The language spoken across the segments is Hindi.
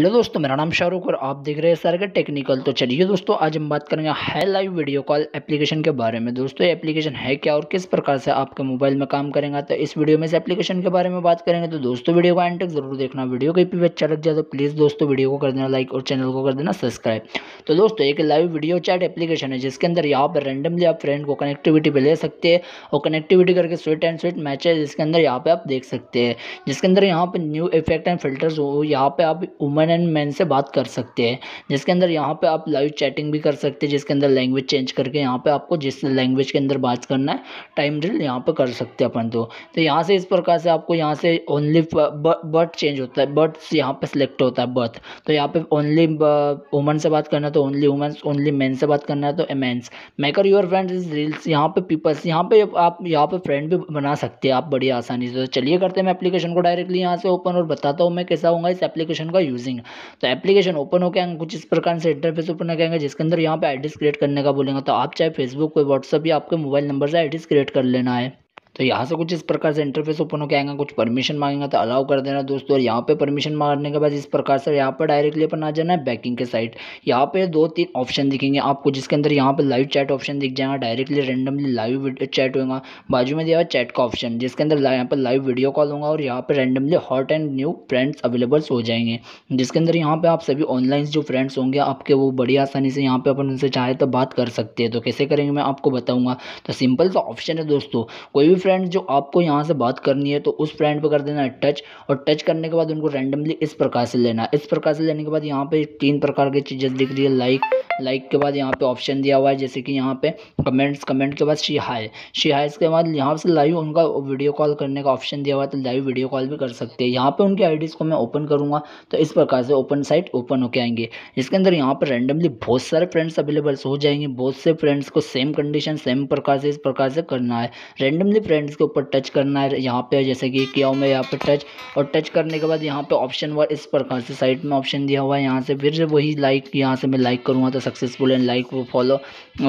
हेलो दोस्तों मेरा नाम शाहरुख और आप देख रहे हैं सरगट टेक्निकल तो चलिए दोस्तों आज हम बात करेंगे है लाइव वीडियो कॉल एप्लीकेशन के बारे में दोस्तों ये एप्लीकेशन है क्या और किस प्रकार से आपके मोबाइल में काम करेगा तो इस वीडियो में इस एप्लीकेशन के बारे में बात करेंगे तो दोस्तों वीडियो को एंड तक जरूर देखना वीडियो कहीं भी अच्छा लग जाए तो प्लीज़ दोस्तों वीडियो को कर देना लाइक और चैनल को कर देना सब्सक्राइब तो दोस्तों एक लाइव वीडियो चैट एप्लीकेशन है जिसके अंदर यहाँ पर रेंडमली आप फ्रेंड को कनेक्टिविटी पर ले सकते हैं और कनेक्टिविटी करके स्वीट एंड स्वीट मैच है जिसके अंदर यहाँ पर आप देख सकते हैं जिसके अंदर यहाँ पर न्यू इफेक्ट एंड फिल्टर्स हो यहाँ पर आप उमन वुमेन एंड मैन से बात कर सकते हैं जिसके अंदर यहाँ पे आप लाइव चैटिंग भी कर सकते हैं जिसके अंदर लैंग्वेज चेंज करके यहाँ पे आपको जिस लैंग्वेज के अंदर बात करना है टाइम ड्रिल यहाँ पे कर सकते हैं अपन तो तो यहाँ से इस प्रकार से आपको यहाँ से ओनली बर्थ चेंज होता है बर्थ यहाँ पर सिलेक्ट होता है बर्थ तो यहाँ पर ओनली वुमन से बात करना है तो ओनली वुमेंस ओनली मैन से बात करना है तो मैंस maker your friend is reels यहाँ पे पीपल्स यहाँ पे आप यहाँ पे फ्रेंड भी बना सकते हैं आप बड़ी आसानी से तो चलिए करते हैं मैं एप्लीकेशन को डायरेक्टली यहाँ से ओपन और बताता हूँ मैं कैसा होगा इस एप्लीकेशन का यूजिंग तो एप्लीकेशन ओपन होकर आएंगे कुछ इस प्रकार से इंटरफेस ओपन होकर आएंगे जिसके अंदर यहाँ पे आईडीज क्रिएट करने का बोलेंगे तो आप चाहे फेसबुक कोई व्हाट्सअप या आपके मोबाइल नंबर से आईडीज क्रिएट कर लेना है तो यहाँ से कुछ इस प्रकार से इंटरफेस ओपन होकर आएगा कुछ परमिशन मांगेगा तो अलाउ कर देना दोस्तों और यहाँ पे परमिशन मांगने के बाद इस प्रकार से यहाँ पर डायरेक्टली अपन आ जाना है बैकिंग के साइड यहाँ पे दो तीन ऑप्शन दिखेंगे आपको जिसके अंदर यहाँ पे लाइव चैट ऑप्शन दिख जाएगा डायरेक्टली रेंडमली लाइव चैट होगा बाजू में दिया चैट का ऑप्शन जिसके अंदर यहाँ पर लाइव वीडियो कॉल होगा और यहाँ पर randomly hot and new friends availables हो जाएंगे जिसके अंदर यहाँ पर आप सभी ऑनलाइन जो फ्रेंड्स होंगे आपके वो बड़ी आसानी से यहाँ पे अपन उनसे चाहे तो बात कर सकते हैं तो कैसे करेंगे मैं आपको बताऊँगा तो सिंपल सा ऑप्शन है दोस्तों कोई भी फ्रेंड जो आपको यहाँ से बात करनी है तो उस फ्रेंड पर कर देना है टच और टच करने के बाद उनको रैंडमली इस प्रकार से लेना है इस प्रकार से लेने के बाद यहाँ पे तीन प्रकार की चीज़ें दिख रही है लाइक लाइक के बाद यहाँ पे ऑप्शन दिया हुआ है जैसे कि यहाँ पे कमेंट्स कमेंट के बाद शी हाय शी हाइज के बाद यहाँ से लाइव उनका वीडियो कॉल करने का ऑप्शन दिया हुआ है तो लाइव वीडियो कॉल भी कर सकते हैं यहाँ पे उनकी आईडीज़ को मैं ओपन करूँगा तो इस प्रकार से ओपन साइट ओपन होकर आएंगे इसके अंदर यहाँ पर रैंडमली बहुत सारे फ्रेंड्स अवेलेबल हो जाएंगे बहुत से फ्रेंड्स को सेम कंडीशन सेम प्रकार से इस प्रकार से करना है रैंडमली फ्रेंड्स के ऊपर टच करना है यहाँ पर जैसे कि किया हूँ मैं यहाँ पर टच और टच करने के बाद यहाँ पे ऑप्शन हुआ इस प्रकार से साइट में ऑप्शन दिया हुआ है यहाँ से फिर वही लाइक यहाँ से मैं लाइक करूँगा तो सक्सेसफुल एंड लाइक वो फॉलो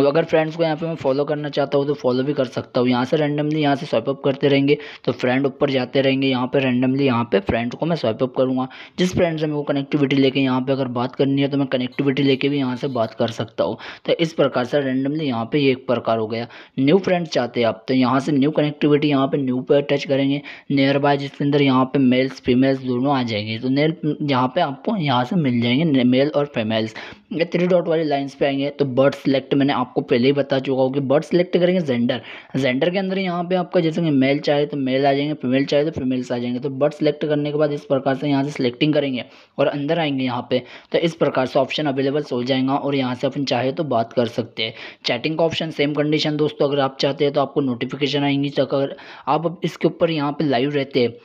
अगर फ्रेंड्स को यहाँ पे मैं फॉलो करना चाहता हूँ तो फॉलो भी कर सकता हूँ यहाँ से रैंडमली यहाँ से स्वाइपअप करते रहेंगे तो फ्रेंड ऊपर जाते रहेंगे यहाँ पर रैंडमली यहाँ पर फ्रेंड को मैं स्वाइपअप करूँगा जिस फ्रेंड से मेरे को कनेक्टिविटी लेके यहाँ पर अगर बात करनी है तो मैं कनेक्टिविटी लेके भी यहाँ से बात कर सकता हूँ तो इस प्रकार से रैंडमली यहाँ पर एक प्रकार हो गया न्यू फ्रेंड्स चाहते हैं आप तो यहाँ से न्यू कनेक्टिविटी यहाँ पर न्यू पर टच करेंगे नियर बाय जिसके अंदर यहाँ पर मेल्स फीमेल्स दोनों आ जाएंगे तो नेल यहाँ पे आपको यहाँ से मिल जाएंगे मेल और फीमेल्स ये थ्री डॉट वाली लाइन्स पे आएंगे तो बर्ड सेलेक्ट मैंने आपको पहले ही बता चुका हूँ कि बर्ड सेलेक्ट करेंगे जेंडर जेंडर के अंदर यहाँ पे आपका जैसे कि मेल चाहे तो मेल आ जाएंगे फीमेल चाहे तो फीमेल्स आ जाएंगे तो बर्ड सेलेक्ट करने के बाद इस प्रकार से यहाँ से सिलेक्टिंग करेंगे और अंदर आएंगे यहाँ पे तो इस प्रकार से ऑप्शन अवेलेबल हो जाएगा और यहाँ से अपन चाहे तो बात कर सकते हैं चैटिंग का ऑप्शन सेम कंडीशन दोस्तों अगर आप चाहते हैं तो आपको नोटिफिकेशन आएंगी तो अगर आप इसके ऊपर यहाँ पर लाइव रहते हैं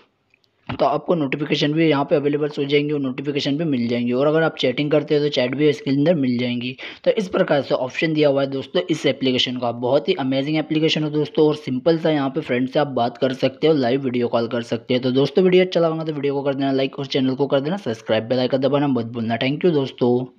तो आपको नोटिफिकेशन भी यहाँ पे अवेलेबल हो जाएंगे और नोटिफिकेशन भी मिल जाएंगे और अगर आप चैटिंग करते हो तो चैट भी इसके अंदर मिल जाएंगी तो इस प्रकार से ऑप्शन दिया हुआ है दोस्तों इस एप्लीकेशन का बहुत ही अमेजिंग एप्लीकेशन है दोस्तों और सिंपल सा यहाँ पे फ्रेंड से आप बात कर सकते हो लाइव वीडियो कॉल कर सकते हो तो दोस्तों वीडियो अच्छा लगा तो वीडियो को कर देना लाइक और चैनल को कर देना सब्सक्राइब बेलाइका दबाना मत भूलना थैंक यू दोस्तों